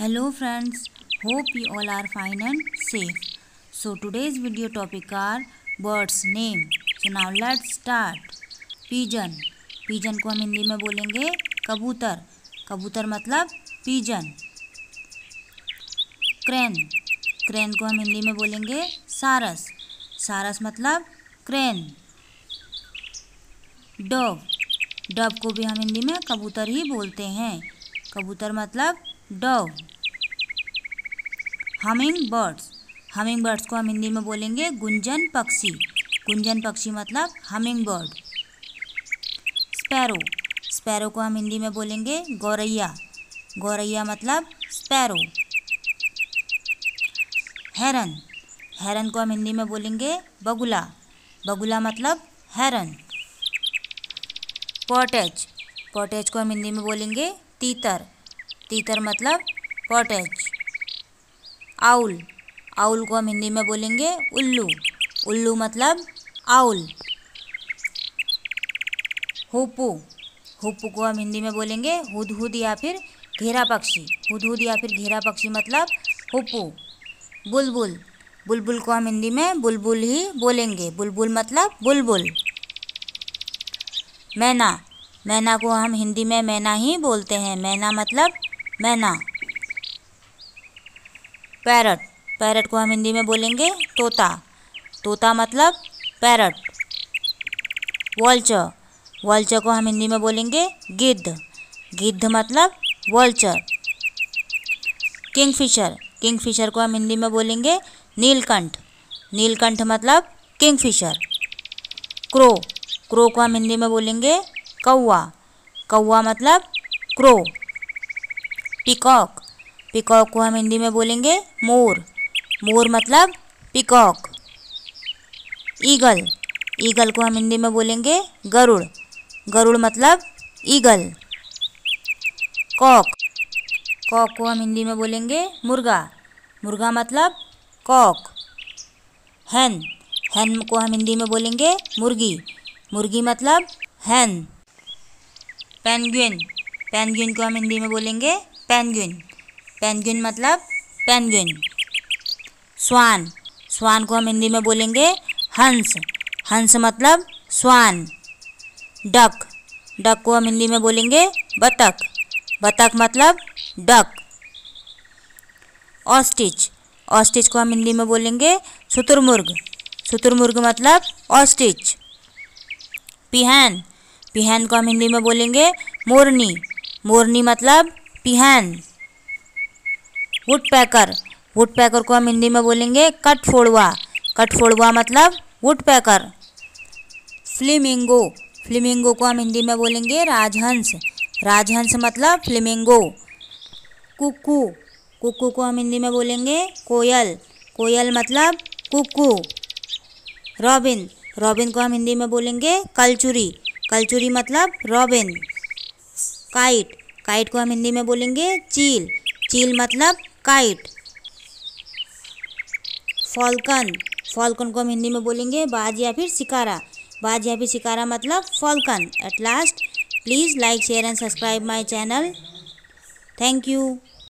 hello friends hope you all are fine and safe so today's video topic are birds name so now let start pigeon pigeon को हम हिंदी में बोलेंगे कबूतर कबूतर मतलब pigeon crane crane को हम हिंदी में बोलेंगे सारस सारस मतलब क्रेन डब डब को भी हम हिंदी में कबूतर ही बोलते हैं कबूतर मतलब dove humming birds humming birds को हम हिंदी में बोलेंगे गुंजन पक्षी गुंजन पक्षी मतलब हमिंग बर्ड स्पैरो स्पैरो को हम हिंदी में बोलेंगे गौरैया गौरैया मतलब स्पैरो हेरन हेरन को हम हिंदी में बोलेंगे बगुला बगुला मतलब हेरन पॉटेज पॉटेज को हम हिंदी में बोलेंगे तीतर तीतर मतलब पॉटेज आउल आउल को हम हिंदी में बोलेंगे उल्लू उल्लू मतलब आउल हुपू हुपू को हम हिंदी में बोलेंगे हुदहुद या फिर घेरा पक्षी हुदहुद या फिर घेरा पक्षी मतलब हुपू बुलबुल बुलबुल को हम हिंदी में बुलबुल ही बोलेंगे बुलबुल मतलब बुलबुल मैना मैना को हम हिंदी में मैना ही बोलते हैं मैना मतलब मैना पैरट पैरट को हम हिंदी में बोलेंगे तोता तोता मतलब पैरट वॉल्चर वॉल्चर को हम हिंदी में बोलेंगे गिद्ध गिद्ध मतलब वॉल्चर किंगफिशर किंगफिशर को हम हिंदी में बोलेंगे नीलकंठ नीलकंठ मतलब किंगफिशर क्रो क्रो को हम हिंदी में बोलेंगे कौआ कौआ मतलब क्रो पिकॉक पिकॉक को हम हिंदी में बोलेंगे मोर मोर मतलब पिकॉक ईगल ईगल को हम हिंदी में बोलेंगे गरुड़ गरुड़ मतलब ईगल कॉक कॉक को हम हिंदी में बोलेंगे मुर्गा मुर्गा मतलब कॉक हैन हैन को हम हिंदी में बोलेंगे मुर्गी मुर्गी मतलब हैन पेंगुइन पेंगुइन को हम हिंदी में बोलेंगे पेंगुइन पेनगुइन मतलब पेनगुइन स्वान स्वान को हम हिंदी में बोलेंगे हंस हंस मतलब स्वान डक डक को हम हिंदी में बोलेंगे बतख बतख मतलब डक ऑस्टिच ऑस्टिच को हम हिंदी में बोलेंगे शुतुरमुर्ग शुतुरमुर्ग मतलब ऑस्टिच पिहन पिहन को हम हिंदी में बोलेंगे मोरनी मोरनी मतलब पिहान वुड पैकर वुड पैकर को हम हिंदी में बोलेंगे कट कट फोड़वा मतलब वुड पैकर फ्लिमिंगो फ्लिमिंगो को हम हिंदी में बोलेंगे राजहंस राजहंस मतलब फ्लिमिंगो कुकू कुकू को हम हिंदी में बोलेंगे कोयल कोयल मतलब कुकू रॉबिन रॉबिन को हम हिंदी में बोलेंगे कलचुरी कलचुरी मतलब रॉबिन काइट काइट को हम हिंदी में बोलेंगे चील चील मतलब काइट फॉल्कन फॉल्कन को हम हिंदी में बोलेंगे बाज या फिर शिकारा बाज या फिर शिकारा मतलब falcon at last please like share and subscribe my channel thank you